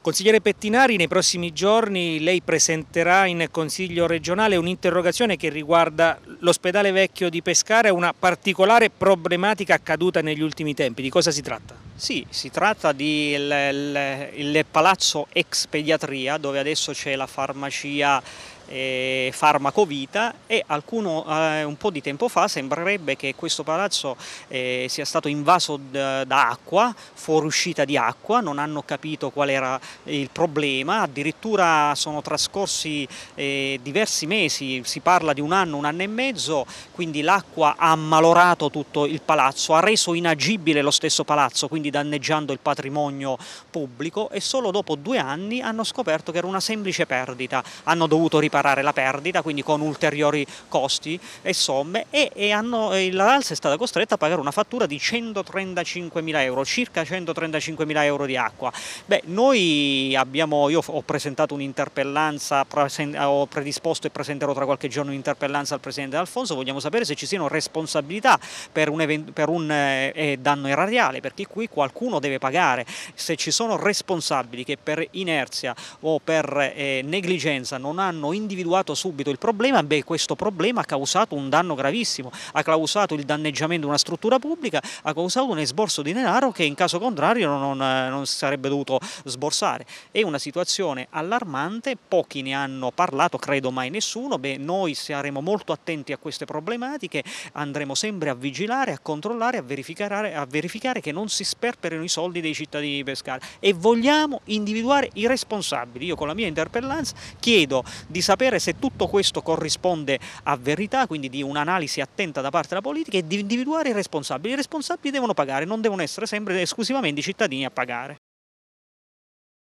Consigliere Pettinari, nei prossimi giorni lei presenterà in Consiglio regionale un'interrogazione che riguarda l'ospedale vecchio di Pescara e una particolare problematica accaduta negli ultimi tempi. Di cosa si tratta? Sì, si tratta del palazzo ex pediatria dove adesso c'è la farmacia eh, farmacovita e alcuno, eh, un po' di tempo fa sembrerebbe che questo palazzo eh, sia stato invaso da, da acqua, fuoriuscita di acqua, non hanno capito qual era il problema, addirittura sono trascorsi eh, diversi mesi, si parla di un anno, un anno e mezzo, quindi l'acqua ha ammalorato tutto il palazzo, ha reso inagibile lo stesso palazzo, quindi quindi danneggiando il patrimonio pubblico e solo dopo due anni hanno scoperto che era una semplice perdita, hanno dovuto riparare la perdita quindi con ulteriori costi e somme e, e hanno, la RALS è stata costretta a pagare una fattura di 135.000 euro, circa 135.000 euro di acqua. Beh, noi abbiamo, io ho presentato un'interpellanza, ho predisposto e presenterò tra qualche giorno un'interpellanza al Presidente Alfonso, vogliamo sapere se ci siano responsabilità per un, per un eh, eh, danno erariale, perché qui qualcuno deve pagare, se ci sono responsabili che per inerzia o per eh, negligenza non hanno individuato subito il problema, beh questo problema ha causato un danno gravissimo, ha causato il danneggiamento di una struttura pubblica, ha causato un esborso di denaro che in caso contrario non, eh, non sarebbe dovuto sborsare. È una situazione allarmante, pochi ne hanno parlato, credo mai nessuno, beh noi saremo molto attenti a queste problematiche, andremo sempre a vigilare, a controllare, a verificare, a verificare che non si spera sperperino i soldi dei cittadini di Pescara e vogliamo individuare i responsabili. Io con la mia interpellanza chiedo di sapere se tutto questo corrisponde a verità, quindi di un'analisi attenta da parte della politica e di individuare i responsabili. I responsabili devono pagare, non devono essere sempre esclusivamente i cittadini a pagare.